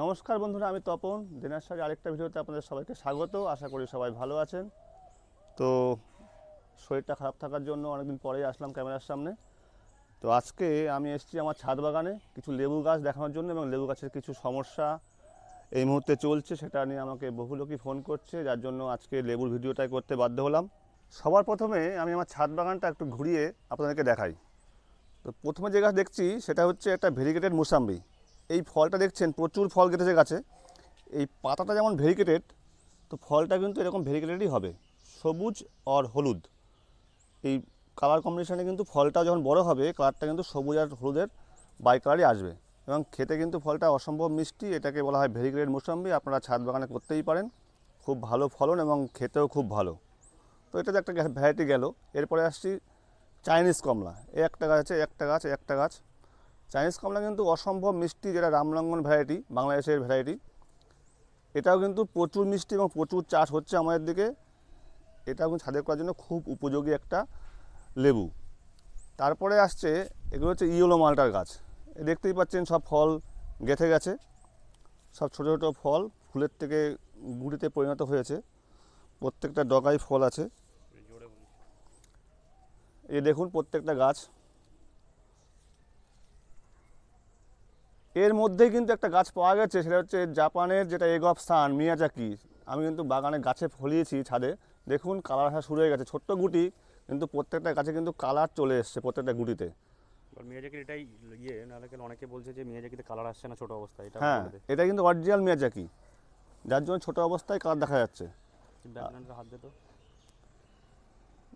নমস্কার বন্ধুরা আমি তপন দিনাশ্বরী আরেকটা ভিডিওতে আপনাদের সবাইকে স্বাগত আশা করি সবাই ভালো আছেন তো শরীরটা খারাপ থাকার জন্য অনেকদিন পরেই আসলাম ক্যামেরার সামনে তো আজকে আমি এসেছি আমার ছাদ বাগানে কিছু লেবু গাছ দেখানোর জন্য এবং লেবু গাছের কিছু সমস্যা এই মুহূর্তে চলছে সেটা নিয়ে আমাকে বহু লোকই ফোন করছে যার জন্য আজকে লেবুর ভিডিওটাই করতে বাধ্য হলাম সবার প্রথমে আমি আমার ছাদ বাগানটা একটু ঘুরিয়ে আপনাদেরকে দেখাই তো প্রথমে যে গাছ দেখছি সেটা হচ্ছে একটা ভেরিগেটেড মুসাম্বি এই ফলটা দেখছেন প্রচুর ফল কেটেছে গাছে এই পাতাটা যেমন ভেরিকেটেড তো ফলটা কিন্তু এরকম ভেরিকেটেডই হবে সবুজ আর হলুদ এই কালার কম্বিনেশানে কিন্তু ফলটা যখন বড় হবে কালারটা কিন্তু সবুজ আর হলুদের বাই কালারই আসবে এবং খেতে কিন্তু ফলটা অসম্ভব মিষ্টি এটাকে বলা হয় ভেরিগ্রেড মোসাম্বি আপনারা ছাদ বাগানে করতেই পারেন খুব ভালো ফলন এবং খেতেও খুব ভালো তো এটা একটা ভ্যারাইটি গেল এরপরে আসছি চাইনিজ কমলা এ একটা গাছ আছে একটা গাছ একটা গাছ চাইনিজ কমলা কিন্তু অসম্ভব মিষ্টি যেটা রামলঙ্গন ভ্যারাইটি বাংলাদেশের ভ্যারাইটি এটাও কিন্তু প্রচুর মিষ্টি এবং প্রচুর চাষ হচ্ছে আমাদের দিকে এটা কিন্তু ছাদে করার জন্য খুব উপযোগী একটা লেবু তারপরে আসছে এগুলো হচ্ছে ইয়েলো মালটার গাছ দেখতেই পাচ্ছেন সব ফল গেথে গেছে সব ছোটো ছোটো ফল ফুলের থেকে গুড়িতে পরিণত হয়েছে প্রত্যেকটা ডগায় ফল আছে এ দেখুন প্রত্যেকটা গাছ এর মধ্যেই কিন্তু একটা গাছ পাওয়া গেছে সেটা হচ্ছে জাপানের যেটা এগ অফ সান মিয়াজাকি আমি কিন্তু বাগানে গাছে ফলিয়েছি ছাদে দেখুন কালার আসা শুরু হয়ে গেছে ছোট্ট গুটি কিন্তু প্রত্যেকটা গাছে কিন্তু কালার চলে এসছে প্রত্যেকটা গুটিতে মিয়াজাকির এটাই ইয়ে নাহলে অনেকে বলছে যে মিয়াজাকিতে কালার আসছে না ছোট অবস্থায় এটা হ্যাঁ এটা কিন্তু অরিজিনাল মিয়াজাকি যার জন্য ছোট অবস্থায় কালার দেখা যাচ্ছে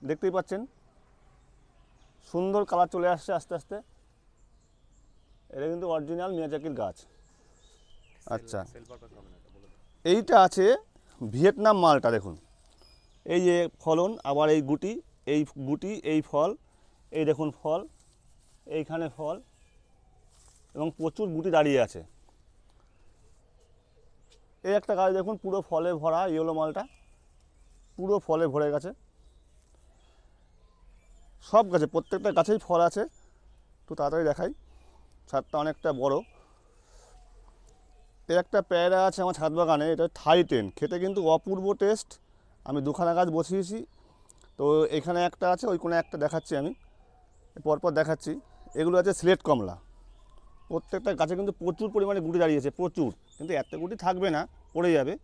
দেখতেই পাচ্ছেন সুন্দর কালার চলে আসছে আস্তে আস্তে এটা কিন্তু অরিজিনাল মিয়াজাকির গাছ আচ্ছা এইটা আছে ভিয়েতনাম মালটা দেখুন এই যে ফলন আবার এই গুটি এই গুটি এই ফল এই দেখুন ফল এইখানে ফল এবং প্রচুর গুটি দাঁড়িয়ে আছে এই একটা গাছ দেখুন পুরো ফলে ভরা ইয়েলো মালটা পুরো ফলে ভরে গেছে সব গাছে প্রত্যেকটা গাছেই ফল আছে তো তাড়াতাড়ি দেখাই ছাদটা অনেকটা বড় এর একটা পেয়ারা আছে আমার ছাদ বাগানে এটা থাই টেন খেতে কিন্তু অপূর্ব টেস্ট আমি দুখানা গাছ বসিয়েছি তো এখানে একটা আছে ওই কোনো একটা দেখাচ্ছি আমি পরপর দেখাচ্ছি এগুলো আছে স্লেট কমলা প্রত্যেকটা গাছে কিন্তু প্রচুর পরিমাণে গুটি দাঁড়িয়েছে প্রচুর কিন্তু এত গুটি থাকবে না পড়ে যাবে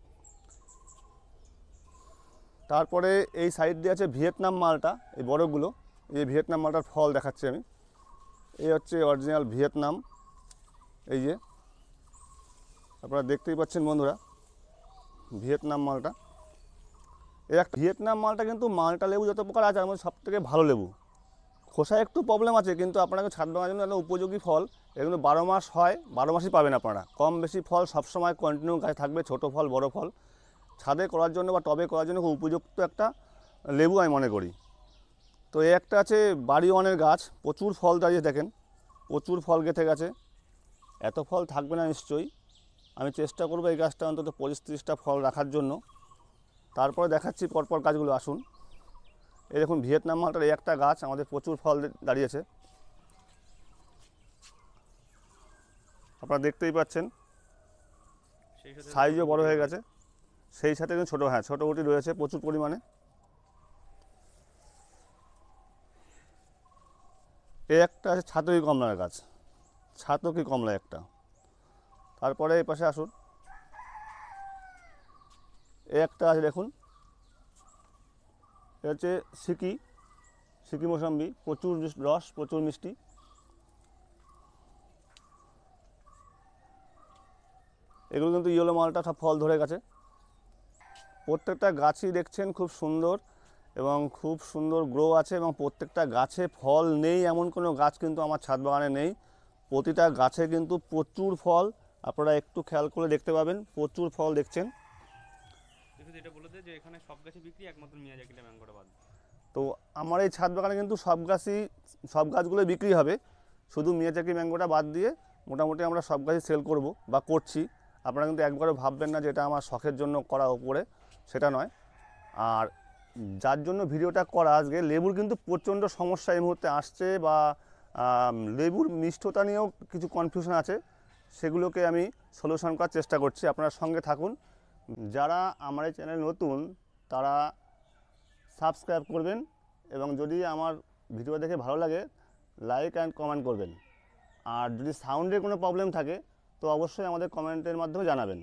তারপরে এই সাইড দিয়ে আছে ভিয়েতনাম মালটা এই বড়গুলো এই ভিয়েতনাম মালটার ফল দেখাচ্ছি আমি এই হচ্ছে অরিজিনাল ভিয়েতনাম এই যে আপনারা দেখতেই পাচ্ছেন বন্ধুরা ভিয়েতনাম মালটা এই একটা ভিয়েতনাম মালটা কিন্তু মালটা লেবু যত প্রকার আছে আমাদের থেকে ভালো লেবু খোসা একটু প্রবলেম আছে কিন্তু আপনাকে ছাদ বাঙার জন্য একটা উপযোগী ফল এগুলো বারো মাস হয় বারো মাসই পাবেন আপনারা কম বেশি ফল সবসময় কন্টিনিউ গাছে থাকবে ছোট ফল বড় ফল ছাদে করার জন্য বা টবে করার জন্য খুব উপযুক্ত একটা লেবু আমি মনে করি তো একটা আছে বাড়ি ওয়ানের গাছ প্রচুর ফল দাঁড়িয়ে দেখেন প্রচুর ফল গেঁথে গেছে এত ফল থাকবে না নিশ্চয়ই আমি চেষ্টা করবো এই গাছটা অন্তত পঁচিশ তিরিশটা ফল রাখার জন্য তারপরে দেখাচ্ছি পরপর গাছগুলো আসুন এই দেখুন ভিয়েতনাম মালটার এই একটা গাছ আমাদের প্রচুর ফল দাঁড়িয়েছে আপনারা দেখতেই পাচ্ছেন সাইজও বড় হয়ে গেছে সেই সাথে কিন্তু ছোটো হ্যাঁ ছোটো উটি রয়েছে প্রচুর পরিমাণে এ একটা আছে ছাতকি কমলার গাছ ছাতকি কমলা একটা তারপরে এই পাশে আসুন এই একটা আছে দেখুন এ হচ্ছে সিকি সিকি মোসাম্বি প্রচুর রস প্রচুর মিষ্টি এগুলো কিন্তু ইয়েলো মালটা সব ফল ধরে গেছে প্রত্যেকটা গাছই দেখছেন খুব সুন্দর এবং খুব সুন্দর গ্রো আছে এবং প্রত্যেকটা গাছে ফল নেই এমন কোনো গাছ কিন্তু আমার ছাদ বাগানে নেই প্রতিটা গাছে কিন্তু প্রচুর ফল আপনারা একটু খেয়াল করে দেখতে পাবেন প্রচুর ফল দেখছেন এটা বলে যে এখানে সব গাছে বিক্রি একমাত্র তো আমার এই ছাদ বাগানে কিন্তু সব গাছই সব গাছগুলোই বিক্রি হবে শুধু মিয়াজাকি ম্যাঙ্গোটা বাদ দিয়ে মোটামুটি আমরা সব গাছই সেল করব বা করছি আপনারা কিন্তু একবারও ভাববেন না যে এটা আমার শখের জন্য করা উপরে সেটা নয় আর যার জন্য ভিডিওটা করা আজকে লেবুর কিন্তু প্রচণ্ড সমস্যা এই মুহূর্তে আসছে বা লেবুর মিষ্টতা নিয়েও কিছু কনফিউশন আছে সেগুলোকে আমি সলিউশন করার চেষ্টা করছি আপনারা সঙ্গে থাকুন যারা আমার এই চ্যানেল নতুন তারা সাবস্ক্রাইব করবেন এবং যদি আমার ভিডিও দেখে ভালো লাগে লাইক অ্যান্ড কমেন্ট করবেন আর যদি সাউন্ডের কোনো প্রবলেম থাকে তো অবশ্যই আমাদের কমেন্টের মাধ্যমে জানাবেন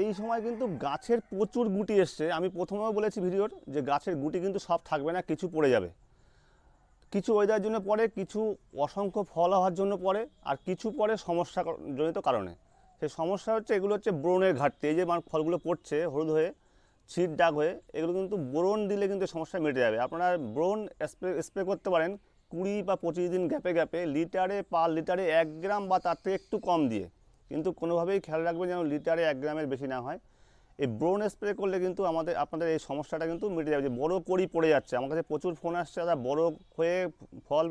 এই সময় কিন্তু গাছের প্রচুর গুটি এসছে আমি প্রথমেও বলেছি ভিডিওর যে গাছের গুটি কিন্তু সব থাকবে না কিছু পড়ে যাবে কিছু ওয়েদার জন্য পড়ে কিছু অসংখ্য ফল হওয়ার জন্য পড়ে আর কিছু পড়ে সমস্যা জনিত কারণে সেই সমস্যা হচ্ছে এগুলো হচ্ছে ব্রণের ঘাটতি এই যে মানে ফলগুলো পড়ছে হলুদ হয়ে ছিট ডাক হয়ে এগুলো কিন্তু ব্রণ দিলে কিন্তু সমস্যা মিটে যাবে আপনারা ব্রণ স্প্রে স্প্রে করতে পারেন কুড়ি বা পঁচিশ দিন গ্যাপে গ্যাপে লিটারে পার লিটারে এক গ্রাম বা তার থেকে একটু কম দিয়ে কিন্তু কোনোভাবেই খেয়াল রাখবেন যেন লিটারে এক গ্রামের বেশি না হয় এই ব্রোন স্প্রে করলে কিন্তু আমাদের আপনাদের এই সমস্যাটা কিন্তু মিটে যাবে যে বড়ো করি পড়ে যাচ্ছে আমার কাছে প্রচুর ফোন আসছে দাদা বড়ো হয়ে ফল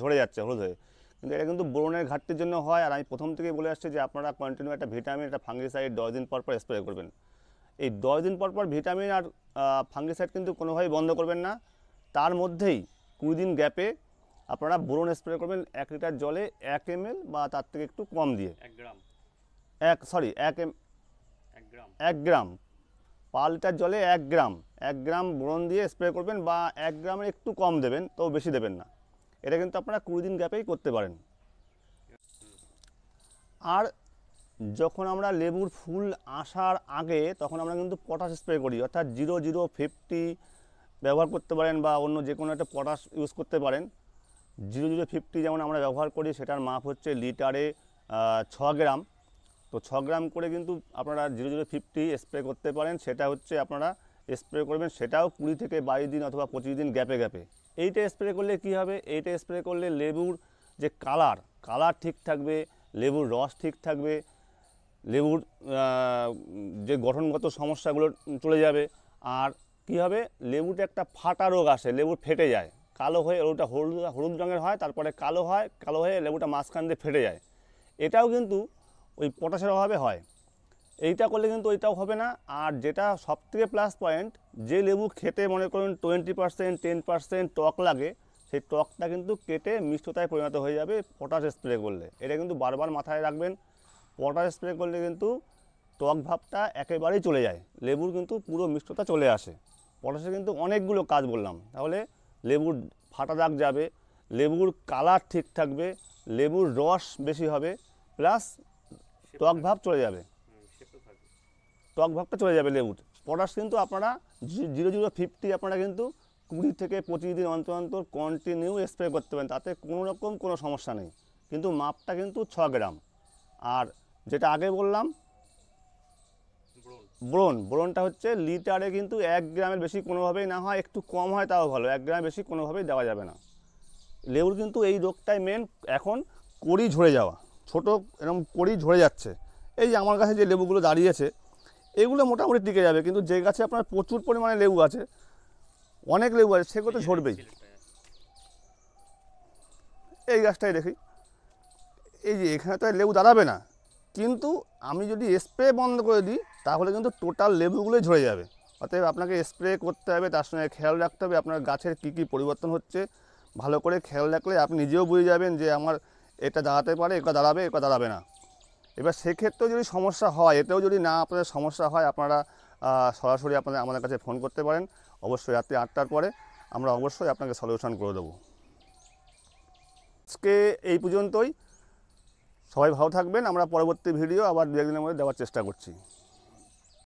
ঝরে যাচ্ছে হলুদ হয়ে কিন্তু এটা কিন্তু ব্রোনের ঘাটতির জন্য হয় আর আমি প্রথম থেকেই বলে আসছি যে আপনারা কন্টিনিউ একটা ভিটামিন একটা ফাঙ্গিসাইড দশ দিন পর পর স্প্রে করবেন এই দশ দিন পর পর ভিটামিন আর ফাঙ্গিসাইড কিন্তু কোনোভাবেই বন্ধ করবেন না তার মধ্যেই কুড়ি দিন গ্যাপে আপনারা ব্রোন স্প্রে করবেন এক লিটার জলে এক এম বা তার থেকে একটু কম দিয়ে এক গ্রাম এক সরি এক এক গ্রাম পালটার লিটার জলে এক গ্রাম এক গ্রাম বোরন দিয়ে স্প্রে করবেন বা এক গ্রামের একটু কম দেবেন তো বেশি দেবেন না এটা কিন্তু আপনারা কুড়ি দিন গ্যাপেই করতে পারেন আর যখন আমরা লেবুর ফুল আসার আগে তখন আমরা কিন্তু পটাশ স্প্রে করি অর্থাৎ জিরো জিরো ফিফটি ব্যবহার করতে পারেন বা অন্য যে কোনো একটা পটাশ ইউজ করতে পারেন জিরো জিরো ফিফটি যেমন আমরা ব্যবহার করি সেটার মাপ হচ্ছে লিটারে ছ গ্রাম তো ছ গ্রাম করে কিন্তু আপনারা জিরো জিরো ফিফটি স্প্রে করতে পারেন সেটা হচ্ছে আপনারা স্প্রে করবেন সেটাও কুড়ি থেকে বাইশ দিন অথবা পঁচিশ দিন গ্যাপে গ্যাপে এইটা স্প্রে করলে কি হবে এইটা স্প্রে করলে লেবুর যে কালার কালার ঠিক থাকবে লেবুর রস ঠিক থাকবে লেবুর যে গঠনগত সমস্যাগুলো চলে যাবে আর কি হবে লেবুটা একটা ফাটা রোগ আসে লেবু ফেটে যায় কালো হয়ে ওটা হলুদ হলুদ রঙের হয় তারপরে কালো হয় কালো হয়ে লেবুটা মাঝখান দিয়ে ফেটে যায় এটাও কিন্তু ওই পটাশের অভাবে হয় এইটা করলে কিন্তু ওইটাও হবে না আর যেটা সবথেকে প্লাস পয়েন্ট যে লেবু খেতে মনে করুন টোয়েন্টি পার্সেন্ট টেন পার্সেন্ট টক লাগে সেই টকটা কিন্তু কেটে মিষ্টতায় পরিণত হয়ে যাবে পটাশ স্প্রে করলে এটা কিন্তু বারবার মাথায় রাখবেন পটাশ স্প্রে করলে কিন্তু টক ভাবটা একেবারেই চলে যায় লেবুর কিন্তু পুরো মিষ্টতা চলে আসে পটাশে কিন্তু অনেকগুলো কাজ বললাম তাহলে লেবুর ফাটা দাগ যাবে লেবুর কালার ঠিক থাকবে লেবুর রস বেশি হবে প্লাস টক ভাব চলে যাবে টক হ্যাঁ, ভাবটা চলে যাবে লেবুর পটাশ কিন্তু আপনারা জিরো জিরো ফিফটি আপনারা কিন্তু কুড়ি থেকে পঁচিশ দিন অন্তর অন্তর কন্টিনিউ স্প্রে করতে পারেন তাতে কোনো রকম কোনো সমস্যা নেই কিন্তু মাপটা কিন্তু ছ গ্রাম আর যেটা আগে বললাম ব্রোন ব্রোনটা হচ্ছে লিটারে কিন্তু এক গ্রামের বেশি কোনোভাবেই না হয় একটু কম হয় তাও ভালো এক গ্রামের বেশি কোনোভাবেই দেওয়া যাবে না লেবুর কিন্তু এই রোগটাই মেন এখন করি ঝরে যাওয়া ছোট এরকম করি ঝরে যাচ্ছে এই যে আমার কাছে যে লেবুগুলো দাঁড়িয়েছে এগুলো মোটামুটি টিকে যাবে কিন্তু যে গাছে আপনার প্রচুর পরিমাণে লেবু আছে অনেক লেবু আছে সেগুলো তো ঝরবেই এই গাছটাই দেখি এই যে এখানে তো লেবু দাঁড়াবে না কিন্তু আমি যদি স্প্রে বন্ধ করে দিই তাহলে কিন্তু টোটাল লেবুগুলোই ঝরে যাবে অতএব আপনাকে স্প্রে করতে হবে তার সঙ্গে খেয়াল রাখতে হবে আপনার গাছের কী কী পরিবর্তন হচ্ছে ভালো করে খেয়াল রাখলে আপনি নিজেও বুঝে যাবেন যে আমার এটা দাঁড়াতে পারে এটা দাঁড়াবে এটা দাঁড়াবে না এবার সেক্ষেত্রেও যদি সমস্যা হয় এতেও যদি না আপনাদের সমস্যা হয় আপনারা সরাসরি আপনাদের আমাদের কাছে ফোন করতে পারেন অবশ্যই রাত্রি আটটার পরে আমরা অবশ্যই আপনাকে সলিউশন করে দেবো আজকে এই পর্যন্তই সবাই ভালো থাকবেন আমরা পরবর্তী ভিডিও আবার দু একদিনের মধ্যে দেওয়ার চেষ্টা করছি